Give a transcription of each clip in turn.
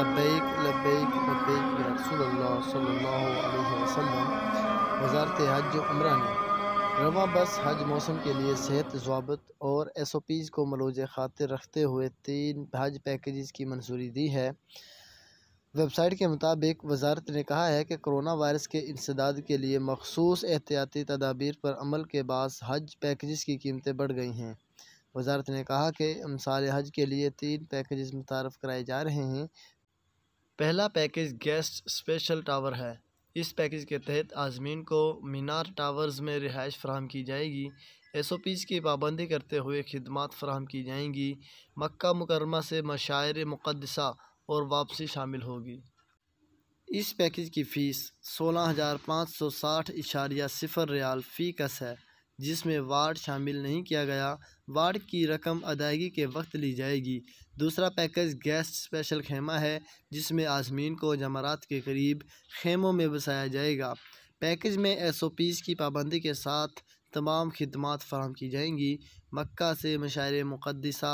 लबैक लबैक लबैक रसूलुल्लाह सल्लल्लाहु अलैहि वसल्लम वजारत हज उम्र ने रवा बस हज मौसम के लिए सेहत जवाबत और एस ओ पीज़ को मलोज खातिर रखते हुए तीन हज पैकेजेस की मंजूरी दी है वेबसाइट के मुताबिक वजारत ने कहा है कि कोरोना वायरस के इंसदाद के लिए मखसूस एहतियाती तदाबीर पर अमल के बाद हज पैकेजेस की कीमतें बढ़ गई हैं वजारत ने कहा कि मिसाल हज के लिए तीन पैकेजेस मुतारफ़ कराए जा रहे हैं पहला पैकेज गेस्ट स्पेशल टावर है इस पैकेज के तहत आजमीन को मीनार टावर्स में रिहाइश फ्राहम की जाएगी एस ओ पीज़ की पाबंदी करते हुए खदमात फ्राहम की जाएंगी मक्का मुकरमा से मशायर मुकदसा और वापसी शामिल होगी इस पैकेज की फ़ीस सोलह हज़ार पाँच सौ साठ इशारिया सिफर रियाल फ़ी कस है जिसमें वार्ड शामिल नहीं किया गया वार्ड की रकम अदायगी के वक्त ली जाएगी दूसरा पैकेज गेस्ट स्पेशल खेमा है जिसमें आजमीन को जमारात के करीब खेमों में बसाया जाएगा पैकेज में एस ओ पीज़ की पाबंदी के साथ तमाम खदमात फराम की जाएंगी मक्का से मशार मुकदसा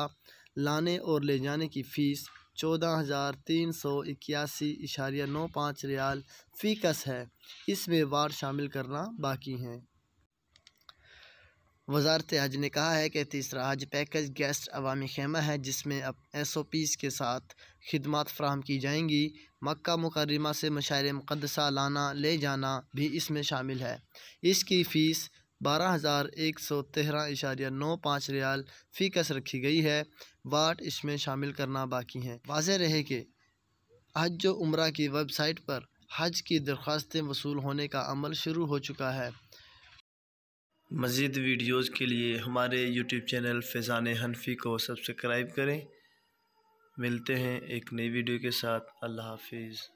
लाने और ले जाने की फ़ीस चौदह हज़ार तीन सौ इक्यासी इशारिया नौ पाँच रियाल फ़ीकस है इसमें वार शामिल करना बाकी हैं वजारत हज ने कहा है कि तीसरा हज पैकेज गेस्ट अवामी खेमा है जिसमें अब एस ओ पीज़ के साथ खदमात फ्राहम की जाएंगी मक्का मुकरमा से मशा मुकदसा लाना ले जाना भी इसमें शामिल है इसकी फ़ीस बारह हज़ार एक सौ तेरह इशारिया नौ पाँच रियाल फ़ी कस रखी गई है वाट इसमें शामिल करना बाकी हैं वाज रहे कि हज उम्र की वेबसाइट पर हज की दरख्वास्तें वसूल होने का अमल शुरू हो चुका है मज़ीद वीडियोज़ के लिए हमारे यूट्यूब चैनल फ़ैज़ान हनफी को सब्सक्राइब करें मिलते हैं एक नई वीडियो के साथ अल्लाह हाफिज़